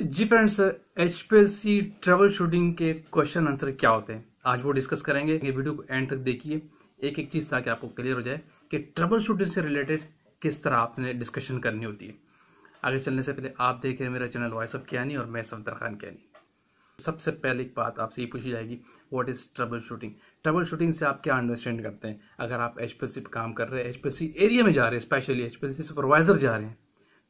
जी friends H P trouble shooting के question answer क्या होते हैं आज वो डिस्कस करेंगे ये वीडियो को एंड तक देखिए एक एक चीज़ ताकि आपको क्लियर हो जाए कि ट्रबल शूटिंग से रिलेटेड किस तरह आपने डिस्कशन करनी होती है आगे चलने से पहले आप देख रहे हैं मेरा चैनल वॉइस ऑफ क्या नहीं और मैं सफदर खान क्या नहीं सबसे पहले एक बात आपसे ये पूछी जाएगी what is trouble shooting trouble shooting से आप क्या अंडरस्टैंड करते हैं अगर आप एच पर काम कर रहे हैं एच एरिया में जा रहे हैं स्पेशली एच सुपरवाइजर जा रहे हैं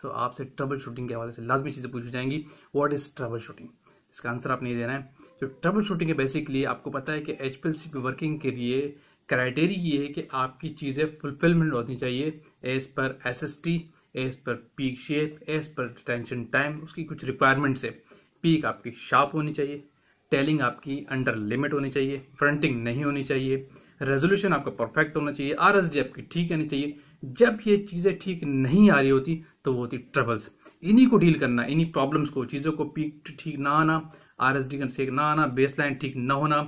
तो आपसे ट्रबल शूटिंग के हवाले से लाजमी चीज़ें पूछी जाएंगी वॉट इज़ ट्रबल शूटिंग इसका आंसर आपने देना है तो ट्रबल शूटिंग है बेसिकली आपको पता है कि एच पी वर्किंग के लिए क्राइटेरिया ये है कि आपकी चीज़ें फुलफिलमेंट होनी चाहिए as per S S T as per peak shape as per tension time उसकी कुछ रिक्वायरमेंट्स है पीक आपकी शार्प होनी चाहिए टेलिंग आपकी अंडर लिमिट होनी चाहिए फ्रंटिंग नहीं होनी चाहिए रेजोल्यूशन आपका परफेक्ट होना चाहिए आर एस डी आपकी ठीक होनी चाहिए जब ये चीज़ें ठीक नहीं आ रही होती तो वो होती ट्रबल्स इन्हीं को डील करना इन्हीं प्रॉब्लम्स को चीज़ों को पीक ठीक ना आना आर एस डी ठीक ना आना बेस लाइन ठीक ना होना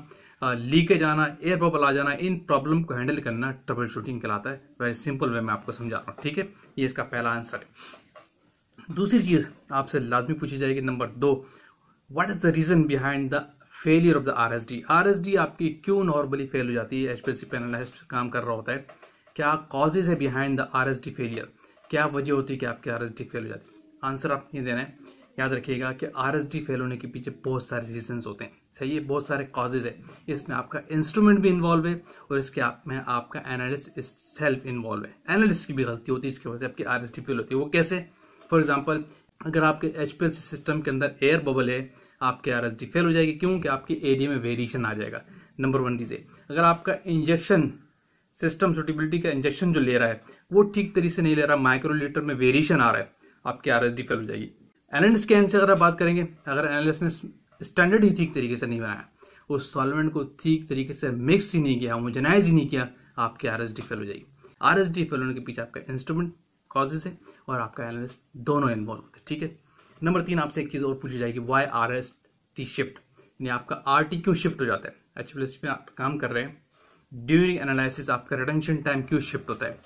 लीकेज आना एयर बबल आ जाना इन प्रॉब्लम को हैंडल करना ट्रबल शूटिंग कहलाता है वेरी सिंपल वे मैं आपको समझा रहा हूँ ठीक है ये इसका पहला आंसर है दूसरी चीज़ आपसे लाजमी पूछी जाएगी नंबर दो what is the reason behind the failure of the R S D R S D आपकी क्यों नॉर्मली फेल हो जाती है H P S C panel काम कर रहा होता है क्या कॉजेज है behind the R S D failure क्या वजह होती है कि आपकी आर एस डी फेल हो जाती है आंसर ये देना है याद रखिएगा कि आर एस डी फेल होने के पीछे बहुत सारे रीजंस होते हैं सही है बहुत सारे कॉजेज है इसमें आपका इंस्ट्रूमेंट भी इन्वॉल्व है और इसके आप में आपका एनालिस्ट सेल्फ इन्वॉल्व है एनालिस्ट की भी गलती होती है इसकी वजह से आपकी आर एस डी फेल होती है वो कैसे फॉर एग्जाम्पल अगर आपके एच सिस्टम के अंदर एयर बबल है आपके आर एस डी फेल हो जाएगी क्योंकि आपके एरिया में वेरिएशन आ जाएगा नंबर वन डीजे अगर आपका इंजेक्शन सिस्टम सुटेबिलिटी का इंजेक्शन जो ले रहा है वो ठीक तरीके से नहीं ले रहा माइक्रोलीटर में वेरिएशन आ रहा है आपकी आर एस फेल हो जाएगी एनालिस्ट स्कैन से अगर आप बात करेंगे अगर एनालिस्ट ने स्टैंडर्ड ही ठीक तरीके से नहीं बनाया उस सॉल्वेंट को ठीक तरीके से मिक्स ही नहीं किया होमोजनाइज ही नहीं किया आपकी आर एस फेल हो जाएगी आर एस फेल होने के पीछे आपका इंस्ट्रूमेंट कॉजेज है और आपका एनालिस दोनों इन्वॉल्व होते हैं ठीक है नंबर तीन आपसे एक चीज़ और पूछी जाएगी why R S T shift यानी आपका आर टी क्यों शिफ्ट हो जाता है एच प्लस में आप काम कर रहे हैं ड्यूरिंग एनालिसिस आपका रिटेंशन टाइम क्यों शिफ्ट होता है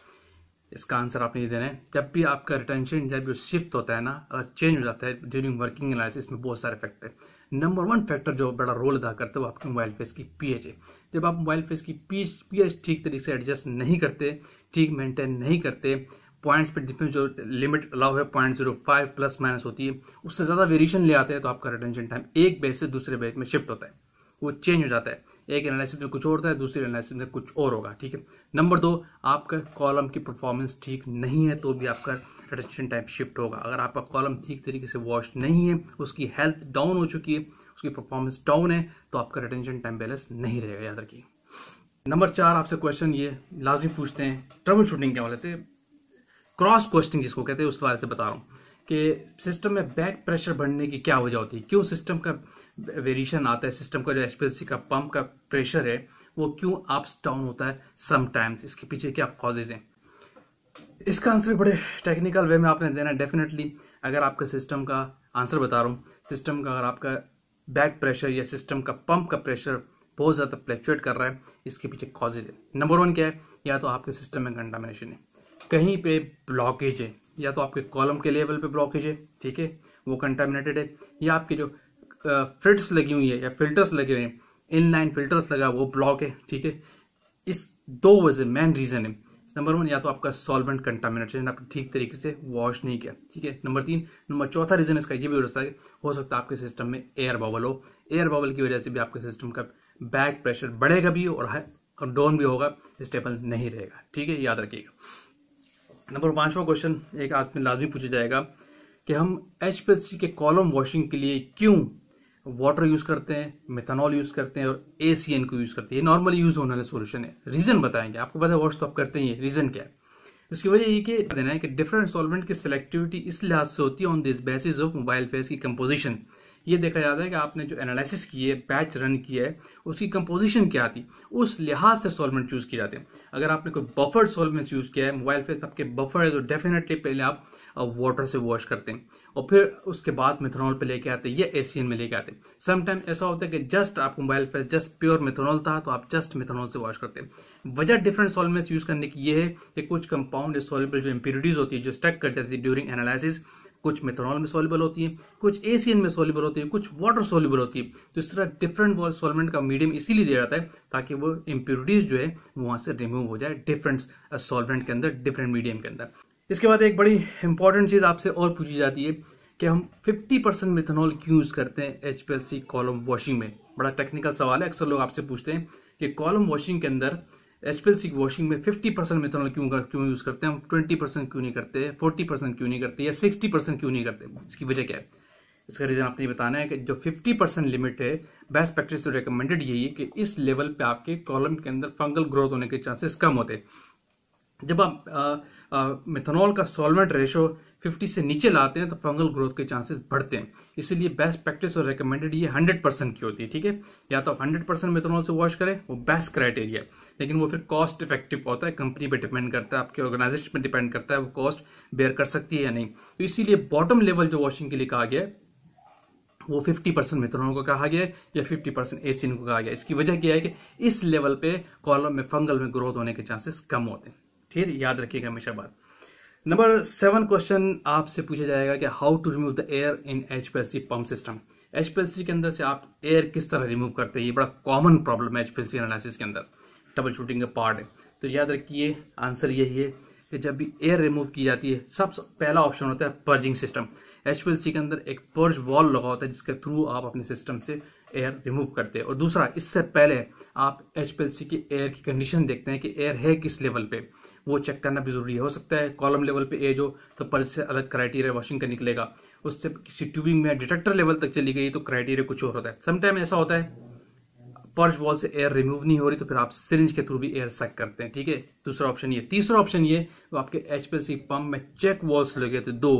इसका आंसर आपने ये देना है जब भी आपका रिटेंशन जब शिफ्ट होता है ना अगर चेंज हो जाता है ड्यूरिंग वर्किंग एनालिसिस में बहुत सारे फैक्टर नंबर वन फैक्टर जो बड़ा रोल अदा करता है वो आपके मोबाइल फेस की पीएच है जब आप मोबाइल फेस की पीएच पीएच ठीक तरीके से एडजस्ट नहीं करते ठीक मेंटेन नहीं करते पॉइंट्स पे जिसमें जो लिमिट अलाउ है point zero five plus minus होती है उससे ज़्यादा वेरिएशन ले आते हैं तो आपका रिटेंशन टाइम एक बेच से दूसरे बेच में शिफ्ट होता है वो चेंज हो जाता है एक एनालिसिस में कुछ और होता है दूसरे एनालिसिस में कुछ और होगा ठीक है नंबर दो आपका कॉलम की परफॉर्मेंस ठीक नहीं है तो भी आपका रिटेंशन टाइम शिफ्ट होगा अगर आपका कॉलम ठीक तरीके से वॉश नहीं है उसकी हेल्थ डाउन हो चुकी है उसकी परफॉर्मेंस डाउन है तो आपका रिटेंशन टाइम बैलेंस नहीं रहेगा याद रखिए नंबर चार आपसे क्वेश्चन ये लाजमी पूछते हैं ट्रबल शूटिंग के वाले से क्रॉस क्वेश्चनिंग जिसको कहते हैं उस बारे से बता रहा हूँ कि सिस्टम में बैक प्रेशर बढ़ने की क्या वजह होती है क्यों सिस्टम का वेरिएशन आता है सिस्टम का जो एच का पंप का प्रेशर है वो क्यों अप्स डाउन होता है समटाइम्स इसके पीछे क्या कॉजेज हैं इसका आंसर बड़े टेक्निकल वे में आपने देना है डेफिनेटली अगर आपका सिस्टम का आंसर बता रहा हूँ सिस्टम का अगर आपका बैक प्रेशर या सिस्टम का पंप का प्रेशर बहुत ज़्यादा फ्लैक्चुएट कर रहा है इसके पीछे कॉजेज है नंबर वन क्या है या तो आपके सिस्टम में कंटामिनेशन है कहीं पे ब्लॉकेज है या तो आपके कॉलम के लेवल पे ब्लॉकेज है ठीक है वो कंटामिनेटेड है या आपके जो फिल्ट्स लगी हुई है या फिल्टर्स लगे हुए हैं इनलाइन फिल्टर्स लगा वो ब्लॉक है ठीक है इस दो वजह मेन रीज़न है नंबर वन या तो आपका सॉल्वेंट कंटामिनेशन आपने ठीक तरीके से वॉश नहीं किया ठीक है नंबर तीन नंबर चौथा रीजन इसका ये भी हो सकता है हो सकता है आपके सिस्टम में एयर बबल हो एयर बबल की वजह से भी आपके सिस्टम का बैक प्रेशर बढ़ेगा भी और, और डाउन भी होगा स्टेबल नहीं रहेगा ठीक है याद रखिएगा नंबर पाँचवा क्वेश्चन एक आपने लाजमी पूछा जाएगा कि हम एच के कॉलम वॉशिंग के लिए क्यों वाटर यूज करते हैं मेथानॉल यूज करते हैं और ए को यूज करते हैं नॉर्मली यूज होने वाला सोल्यूशन है रीजन बताएंगे आपको पता है वॉश तो आप करते ही है रीजन क्या है इसकी वजह ये देना है कि डिफरेंट सॉल्वेंट की सिलेक्टिविटी इस लिहाज से होती है on this basis of mobile phase की कंपोजिशन ये देखा जाता है कि आपने जो एनालिसिस किए बैच रन किया है उसकी कंपोजिशन क्या थी उस लिहाज से सॉल्वेंट चूज़ किए जाते हैं अगर आपने कोई बफर सॉल्वेंट्स यूज़ किया है मोबाइल पे आपके बफर है तो डेफिनेटली पहले आप वाटर uh, से वॉश करते हैं और फिर उसके बाद मेथनॉल पे लेके आते हैं या एसियन में लेके आते हैं समटाइम ऐसा होता है कि जस्ट आपको mobile phase just pure methanol था तो आप जस्ट मेथनॉल से वॉश करते हैं वजह डिफरेंट सॉल्वेंट्स यूज़ करने की ये है कि कुछ कंपाउंड सॉल्वेबल जो इम्प्योरिटीज़ होती है जो स्टक कर जाती है ड्यूरिंग एनालिसिस कुछ मेथनॉल में सोलिबल होती है कुछ एसीएन में सोलिबल होती है कुछ वाटर सोलिबल होती है तो इस तरह डिफरेंट सोलमेंट का मीडियम इसीलिए दिया जाता है ताकि वो इम्प्योरिटीज जो है वहां से रिमूव हो जाए डिफरेंट सोलमेंट uh, के अंदर डिफरेंट मीडियम के अंदर इसके बाद एक बड़ी इंपॉर्टेंट चीज़ आपसे और पूछी जाती है कि हम 50 परसेंट मिथेनॉल क्यों यूज़ करते हैं एच कॉलम वॉशिंग में बड़ा टेक्निकल सवाल है अक्सर लोग आपसे पूछते हैं कि कॉलम वॉशिंग के अंदर एच वॉशिंग में 50 परसेंट मेथनॉल क्यों कर, क्यों यूज़ करते हैं हम ट्वेंटी परसेंट क्यों नहीं करते फोर्टी परसेंट क्यों नहीं करते या सिक्सटी परसेंट क्यों नहीं करते इसकी वजह क्या है इसका रीज़न आपने बताना है कि जो फिफ्टी परसेंट लिमिट है बेस्ट प्रैक्टिस तो रिकमेंडेड यही है कि इस लेवल पे आपके कॉलम के अंदर फंगल ग्रोथ होने के चांसेस कम होते जब आप मिथेनॉल का सॉल्वेंट रेशो 50 से नीचे लाते हैं तो फंगल ग्रोथ के चांसेस बढ़ते हैं इसीलिए बेस्ट प्रैक्टिस और रिकमेंडेड ये 100 परसेंट की होती है ठीक है या तो आप हंड्रेड परसेंट मेथनॉल से वॉश करें वो बेस्ट क्राइटेरिया है लेकिन वो फिर कॉस्ट इफेक्टिव होता है कंपनी पर डिपेंड करता है आपके ऑर्गेनाइजेशन पर डिपेंड करता है वो कॉस्ट बेयर कर सकती है या नहीं तो इसीलिए बॉटम लेवल जो वॉशिंग के लिए कहा गया है वो 50 परसेंट मित्रों को कहा गया या 50 परसेंट एसिन को कहा गया इसकी वजह क्या है कि इस लेवल पे कॉलम में फंगल में ग्रोथ होने के चांसेस कम होते हैं ठीक है याद रखिएगा हमेशा बात नंबर सेवन क्वेश्चन आपसे पूछा जाएगा कि how to remove the air in H pump system H के अंदर से आप एयर किस तरह रिमूव करते हैं ये बड़ा कॉमन प्रॉब्लम है एच एनालिसिस के अंदर डबल शूटिंग का पार्ट है तो याद रखिए आंसर यही है कि जब भी एयर रिमूव की जाती है सबसे पहला ऑप्शन होता है पर्जिंग सिस्टम एच के अंदर एक पर्ज वॉल लगा होता है जिसके थ्रू आप अपने सिस्टम से एयर रिमूव करते हैं और दूसरा इससे पहले आप एच की एयर की कंडीशन देखते हैं कि एयर है किस लेवल पे वो चेक करना भी जरूरी है हो सकता है कॉलम लेवल पे एज हो तो पर्स से अलग क्राइटेरिया वॉशिंग का निकलेगा उससे किसी ट्यूबिंग में डिटेक्टर लेवल तक चली गई तो क्राइटेरिया कुछ और होता है समटाइम ऐसा होता है पर्च वॉल से एयर रिमूव नहीं हो रही तो फिर आप सिरिंज के थ्रू भी एयर सेक करते हैं ठीक है दूसरा ऑप्शन ये तीसरा ऑप्शन ये तो आपके एच पंप में चेक वॉल्स लगे थे दो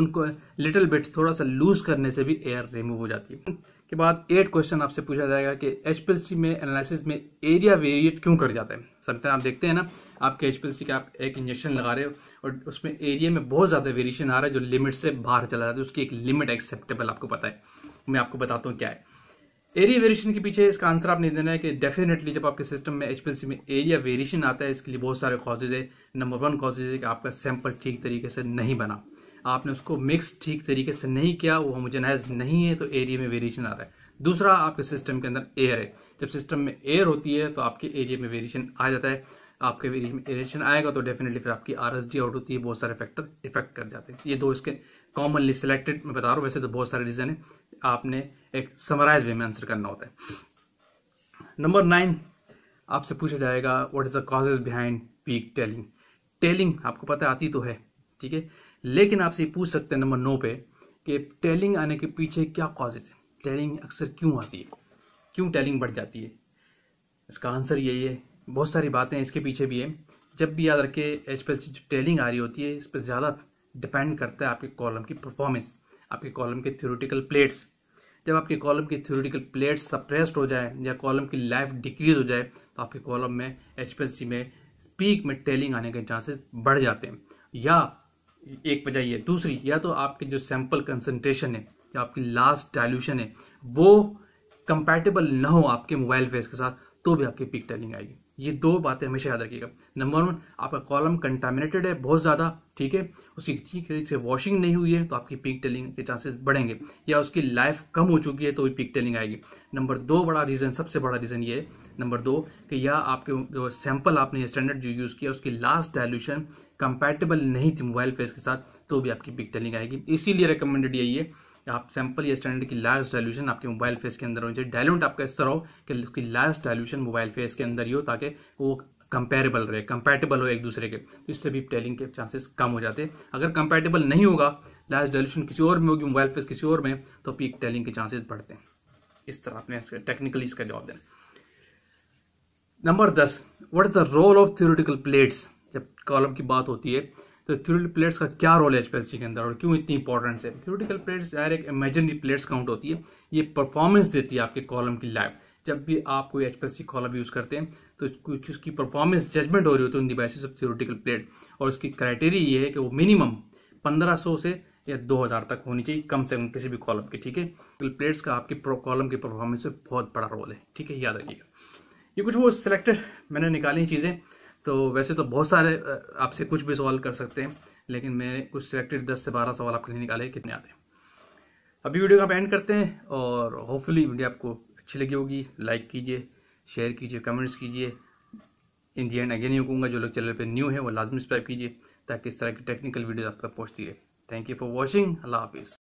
उनको लिटिल बिट थोड़ा सा लूज करने से भी एयर रिमूव हो जाती है के बाद एट क्वेश्चन आपसे पूछा जाएगा कि एच में एनालिसिस में एरिया वेरिएट क्यों कर जाता है समटाइम आप देखते हैं ना आपके एच के आप एक इंजेक्शन लगा रहे हो और उसमें एरिया में बहुत ज़्यादा वेरिएशन आ रहा है जो लिमिट से बाहर चला जाता है उसकी एक लिमिट एक्सेप्टेबल आपको पता है मैं आपको बताता हूँ क्या है एरिया वेरिएशन के पीछे इसका आंसर आपने देना है कि डेफिनेटली जब आपके सिस्टम में एच में एरिया वेरिएशन आता है इसके लिए बहुत सारे कॉजेज है नंबर वन कॉजेज है कि आपका सैंपल ठीक तरीके से नहीं बना आपने उसको मिक्स ठीक तरीके से नहीं किया वो होमोजेनाइज नहीं है तो एरिया में वेरिएशन आ रहा है दूसरा आपके सिस्टम के अंदर एयर है जब सिस्टम में एयर होती है तो आपके एरिया में वेरिएशन आ जाता है आपके एरिया में वेरिएशन आएगा तो डेफिनेटली फिर आपकी आर एस डी आउट होती है बहुत सारे फैक्टर इफेक्ट कर जाते हैं ये दो इसके कॉमनली सिलेक्टेड मैं बता रहा हूँ वैसे तो बहुत सारे रीज़न है आपने एक समराइज वे में आंसर करना होता है नंबर नाइन आपसे पूछा जाएगा what is the causes behind peak tailing tailing आपको पता आती तो है ठीक है लेकिन आपसे पूछ सकते हैं नंबर नौ पे कि टेलिंग आने के पीछे क्या कॉजेज है टेलिंग अक्सर क्यों आती है क्यों टेलिंग बढ़ जाती है इसका आंसर यही है बहुत सारी बातें इसके पीछे भी है जब भी याद रखें एच पी जो टेलिंग आ रही होती है इस पर ज़्यादा डिपेंड करता है आपके कॉलम की परफॉर्मेंस आपके कॉलम के थ्योरेटिकल प्लेट्स जब आपके कॉलम की थ्योरेटिकल प्लेट्स सप्रेस्ड हो जाए या कॉलम की लाइफ डिक्रीज हो जाए तो आपके कॉलम में एच में पीक में टेलिंग आने के चांसेस बढ़ जाते हैं या एक वजह यह दूसरी या तो आपके जो सैंपल कंसनट्रेशन है या आपकी लास्ट डायल्यूशन है वो कंपैटिबल ना हो आपके मोबाइल फेस के साथ तो भी आपकी पिक टेलिंग आएगी ये दो बातें हमेशा याद रखिएगा नंबर वन आपका कॉलम कंटामिनेटेड है बहुत ज़्यादा ठीक है उसकी ठीक तरीके से वॉशिंग नहीं हुई है तो आपकी पिक टेलिंग के चांसेस बढ़ेंगे या उसकी लाइफ कम हो चुकी है तो भी पिक टेलिंग आएगी नंबर दो बड़ा रीज़न सबसे बड़ा रीज़न ये है नंबर दो कि या आपके जो सैंपल आपने स्टैंडर्ड जो यूज़ किया उसकी लास्ट डायल्यूशन कंपैटिबल नहीं थी मोबाइल फेस के साथ तो भी आपकी पिक टेलिंग आएगी इसीलिए रिकमेंडेड यही है आप सैंपल या स्टैंडर्ड की लास्ट डायल्यूशन आपके मोबाइल फेस के अंदर हो जाए डायलूट आपका इस तरह हो कि उसकी लास्ट डायल्यूशन मोबाइल फेस के अंदर ही हो ताकि वो कंपेरेबल रहे कंपेटेबल हो एक दूसरे के तो इससे भी टेलिंग के चांसेस कम हो जाते हैं अगर कंपेटेबल नहीं होगा लास्ट डायल्यूशन किसी और में होगी मोबाइल फेस किसी और में तो पीक टेलिंग के चांसेस बढ़ते हैं इस तरह आपने टेक्निकली इसका जवाब देना नंबर दस what is the role of theoretical plates जब कॉलम की बात होती है तो थ्योरेटिकल प्लेट्स का क्या रोल है एचपीएलसी के अंदर और क्यों इतनी इंपॉर्टेंट है थ्योरेटिकल प्लेट्स यार एक इमेजनरी प्लेट्स काउंट होती है ये परफॉर्मेंस देती है आपके कॉलम की लाइफ जब भी आप कोई एचपीएलसी कॉलम यूज़ करते हैं तो उसकी परफॉर्मेंस जजमेंट हो रही होती है on the basis of theoretical plate और उसकी क्राइटेरिया ये है कि वो मिनिमम 1500 से या 2000 तक होनी चाहिए कम से कम किसी भी कॉलम की ठीक है प्लेट्स का आपके कॉलम की परफॉर्मेंस में बहुत बड़ा रोल है ठीक है याद रखिएगा ये कुछ वो सिलेक्टेड मैंने निकाली चीज़ें तो वैसे तो बहुत सारे आपसे कुछ भी सवाल कर सकते हैं लेकिन मैंने कुछ सिलेक्टेड दस से बारह सवाल आपके लिए निकाले कितने आते हैं अभी वीडियो का एंड करते हैं और होपफुली वीडियो आपको अच्छी लगी होगी लाइक कीजिए शेयर कीजिए कमेंट्स कीजिए इन दी एंड अगेन यू कहूँगा जो लोग चैनल पर न्यू है वो लाजमी सब्सक्राइब कीजिए ताकि इस तरह की टेक्निकल वीडियो आप तक पहुँचती रहे थैंक यू फॉर वॉचिंग अल्लाह हाफिज़